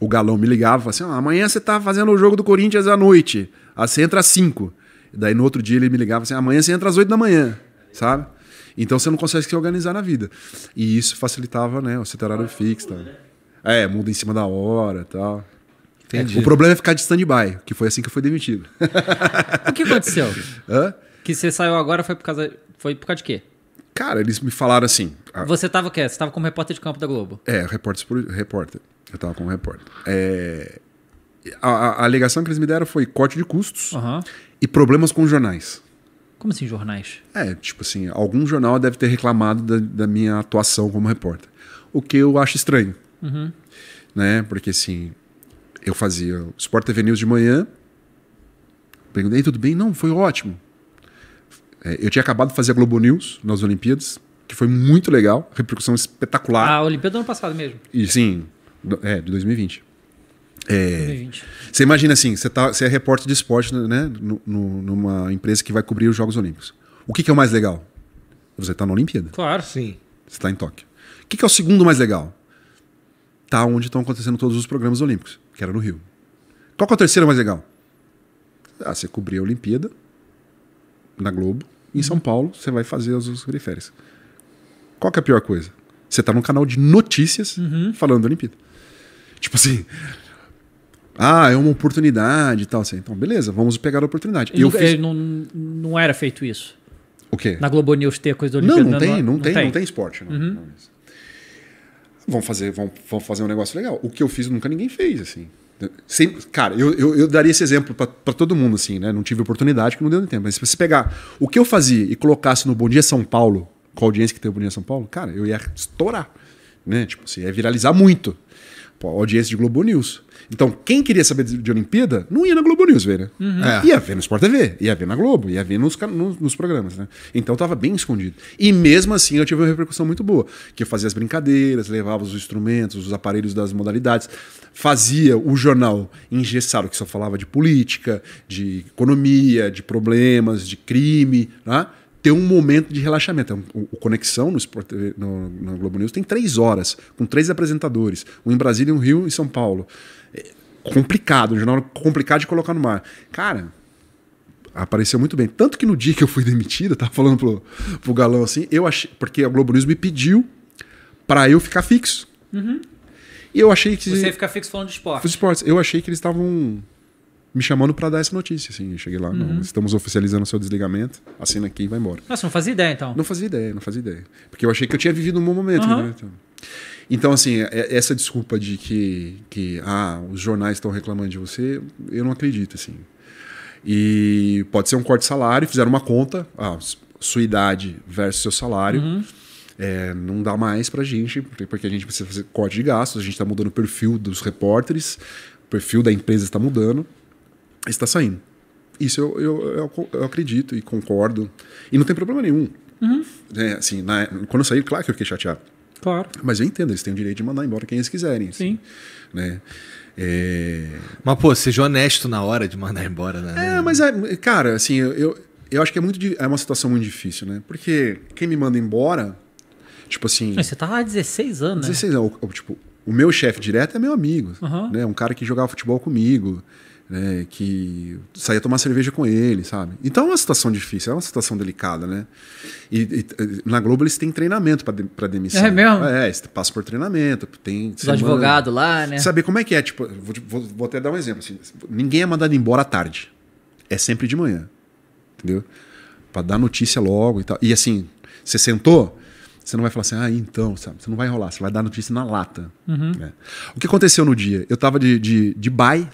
o galão me ligava e falava assim: ah, amanhã você tá fazendo o jogo do Corinthians à noite. Aí você entra às 5. Daí no outro dia ele me ligava assim: amanhã você entra às 8 da manhã, sabe? Então você não consegue se organizar na vida. E isso facilitava, né? O seu horário ah, fixo. Tá? Né? É, muda em cima da hora tal. Entendi. o problema é ficar de stand-by, que foi assim que eu fui demitido. o que aconteceu? Hã? Que você saiu agora foi por causa. Foi por causa de quê? Cara, eles me falaram assim. A... Você estava o quê? Você estava como repórter de campo da Globo? É, repórter. repórter. Eu estava como repórter. É... A, a, a, alegação que eles me deram foi corte de custos uhum. e problemas com jornais. Como assim, jornais? É, tipo assim, algum jornal deve ter reclamado da, da minha atuação como repórter. O que eu acho estranho. Uhum. Né? Porque assim, eu fazia Sport TV News de manhã. Perguntei, tudo bem? Não, foi ótimo. É, eu tinha acabado de fazer a Globo News nas Olimpíadas, que foi muito legal, repercussão espetacular. A Olimpíada do ano passado mesmo. E sim, é, de 2020. É, 2020. Você imagina assim, você, tá, você é repórter de esporte, né, né? No, no, numa empresa que vai cobrir os Jogos Olímpicos. O que, que é o mais legal? Você está na Olimpíada. Claro, sim. Você está em Tóquio. O que, que é o segundo mais legal? Tá onde estão acontecendo todos os programas olímpicos, que era no Rio. Qual que é o terceiro mais legal? Ah, você cobrir a Olimpíada na Globo, em São Paulo, você vai fazer as Olimpíadas Qual que é a pior coisa? Você tá num canal de notícias uhum. falando da Olimpíada. Tipo assim, ah, é uma oportunidade e tal. Assim. Então, beleza, vamos pegar a oportunidade. E eu nunca, fiz... É, não, não era feito isso. O quê? Na Globo News ter a coisa da Olimpíada. Não, não tem, não, não, não tem, tem, não tem esporte. Não, uhum. não. Vamos fazer, vamos, vamos fazer um negócio legal. O que eu fiz nunca ninguém fez, assim. Sem, cara, eu, eu, eu, daria esse exemplo para todo mundo, assim, né? Não tive oportunidade, que não deu nem tempo. Mas se você pegar o que eu fazia e colocasse no Bom Dia São Paulo, com a audiência que tem o Bom Dia São Paulo, cara, eu ia estourar né? Tipo assim, é viralizar muito. Pô, audiência de Globo News. Então, quem queria saber de Olimpíada, não ia na Globo News ver, né? Uhum. É. Ia ver no Sport TV, ia ver na Globo, ia ver nos, nos, nos, programas, né? Então tava bem escondido. E mesmo assim eu tive uma repercussão muito boa, que eu fazia as brincadeiras, levava os instrumentos, os aparelhos das modalidades, fazia o jornal engessado, que só falava de política, de economia, de problemas, de crime, né? ter um momento de relaxamento. É o, Conexão no, Sport, no, no, Globo News tem três horas, com três apresentadores, um em Brasília, um Rio e São Paulo. É complicado, um jornal complicado de colocar no mar. Cara, apareceu muito bem. Tanto que no dia que eu fui demitido, eu tava falando pro, pro Galão assim, eu achei. Porque a Globo News me pediu para eu ficar fixo. Uhum. E eu achei que. Você ia ficar fixo falando de esporte. Esportes. Eu achei que eles estavam me chamando para dar essa notícia, assim. Eu cheguei lá, uhum. não, estamos oficializando o seu desligamento, assina aqui e vai embora. Nossa, não fazia ideia, então. Não fazia ideia, não fazia ideia. Porque eu achei que eu tinha vivido um bom momento, uhum. né? Então, então, assim, é, é essa desculpa de que, que ah, os jornais estão reclamando de você, eu não acredito, assim. E pode ser um corte de salário, fizeram uma conta, ah, sua idade versus seu salário. Uhum. É, não dá mais pra gente, porque a gente precisa fazer corte de gastos, a gente está mudando o perfil dos repórteres, o perfil da empresa está mudando está saindo. Isso eu, eu, eu, eu acredito e concordo. E não tem problema nenhum. Uhum. É, assim, na, quando eu saí, claro que eu fiquei chateado. Claro. Mas eu entendo, eles têm o direito de mandar embora quem eles quiserem. Assim, Sim. Assim, né? É... Mas, pô, seja honesto na hora de mandar embora, né? É, mas, é, cara, assim, eu, eu acho que é, muito, é uma situação muito difícil, né? Porque quem me manda embora, tipo assim... Mas você tá há 16 anos, 16 né? anos. É, tipo, o meu chefe direto é meu amigo, uhum. né? Um cara que jogava futebol comigo né, que saía tomar cerveja com ele, sabe? Então é uma situação difícil, é uma situação delicada, né? E, e na Globo eles têm treinamento para de, pra demissão. É mesmo? É, passa por treinamento, tem. Os advogados lá, né? Saber como é que é, tipo, vou, vou, vou até dar um exemplo. Assim, ninguém é mandado embora à tarde. É sempre de manhã. Entendeu? Para dar notícia logo e tal. E assim, você sentou, você não vai falar assim, ah, então, sabe? Você não vai enrolar, você vai dar notícia na lata. Uhum. Né? O que aconteceu no dia? Eu tava de, de, de bye,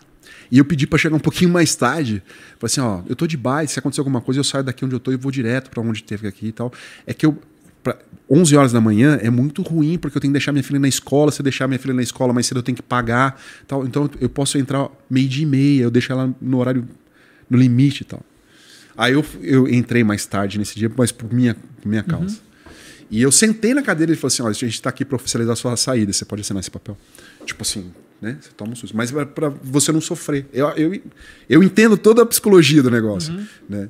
e eu pedi para chegar um pouquinho mais tarde. Falei assim, ó, eu tô de baixo, se acontecer alguma coisa, eu saio daqui onde eu tô e vou direto para onde teve aqui e tal. É que eu pra, 11 horas da manhã é muito ruim, porque eu tenho que deixar minha filha na escola. Se eu deixar minha filha na escola mais cedo, eu tenho que pagar. tal Então eu posso entrar meio dia e meia, eu deixo ela no horário, no limite e tal. Aí eu, eu entrei mais tarde nesse dia, mas por minha, por minha uhum. causa. Uhum. E eu sentei na cadeira e ele falou assim: olha, a gente está aqui para oficializar a sua saída, você pode assinar esse papel. Tipo assim, né? Você toma um susto. Mas é para você não sofrer. Eu, eu, eu entendo toda a psicologia do negócio. Uhum. Né?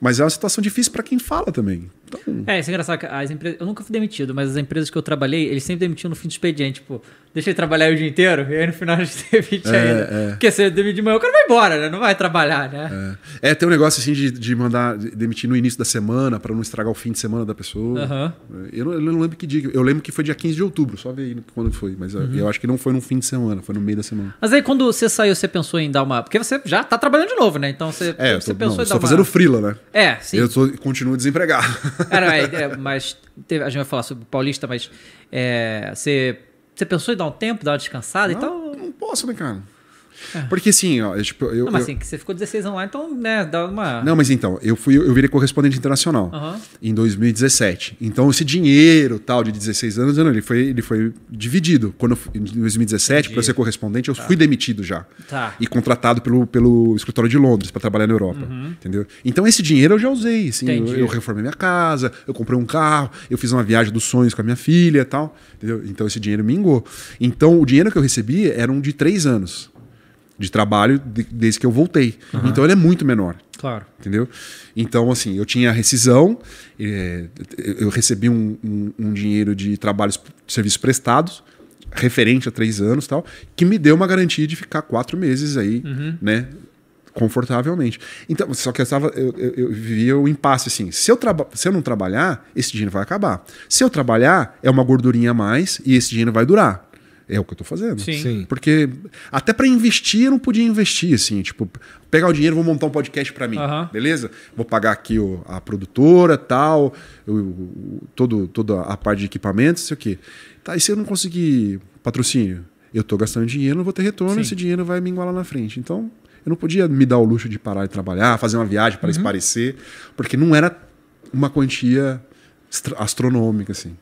Mas é uma situação difícil para quem fala também. Então... É, isso é engraçado. As empresas, eu nunca fui demitido, mas as empresas que eu trabalhei, eles sempre demitiam no fim do expediente. Tipo, deixa ele trabalhar o dia inteiro e aí no final a gente demite é, ainda. É. Porque se demite de manhã, o cara vai embora, né? Não vai trabalhar, né? É, é tem um negócio assim de, de mandar demitir no início da semana para não estragar o fim de semana da pessoa. Uhum. Eu, não, eu, não, lembro que dia. Eu lembro que foi dia 15 de outubro, só ver quando foi. Mas uhum. eu acho que não foi no fim de semana, foi no meio da semana. Mas aí quando você saiu, você pensou em dar uma. Porque você já tá trabalhando de novo, né? Então você, é, você tô, pensou não, em dar uma. Tô fazendo frila, né? É, sim. Eu continuo desempregado. É, não, é, é, mas teve, a gente vai falar sobre Paulista, mas é, você, pensou em dar um tempo, dar uma descansada não, e tal? Não posso, né, é. Porque assim, ó, eu, é tipo, eu, não, mas assim, eu... que você ficou 16 anos lá, então, né, dá uma. Não, mas então, eu fui, eu virei correspondente internacional uhum. em 2017. Então, esse dinheiro tal de 16 anos, não, ele foi, ele foi dividido. Quando eu, em 2017, para ser correspondente, eu tá. fui demitido já. Tá. E contratado pelo, pelo escritório de Londres para trabalhar na Europa. Uhum. Entendeu? Então, esse dinheiro eu já usei. Assim, eu, eu, reformei minha casa, eu comprei um carro, eu fiz uma viagem dos sonhos com a minha filha e tal. Entendeu? Então, esse dinheiro mingou. Então, o dinheiro que eu recebi era um de três anos de trabalho de, desde que eu voltei. Uhum. Então ele é muito menor. Claro. Entendeu? Então, assim, eu tinha rescisão, é, eu recebi um, um, um dinheiro de trabalhos, de serviços prestados, referente a três anos tal, que me deu uma garantia de ficar quatro meses aí, uhum. né? Confortavelmente. Então, só que eu, tava, eu, eu, eu vivia o impasse assim: se eu, se eu não trabalhar, esse dinheiro vai acabar. Se eu trabalhar, é uma gordurinha a mais e esse dinheiro vai durar é o que eu estou fazendo. Sim. Sim. Porque até para investir eu não podia investir, assim, tipo, pegar o dinheiro, vou montar um podcast para mim, beleza? Vou pagar aqui o, a produtora, tal, eu, o, todo, toda a parte de equipamentos, sei o quê. Tá, e se eu não conseguir patrocínio? Eu estou gastando dinheiro, não vou ter retorno, Sim. esse dinheiro vai me igualar na frente. Então, eu não podia me dar o luxo de parar de trabalhar, fazer uma viagem para uhum. esparecer, porque não era uma quantia astronômica, assim.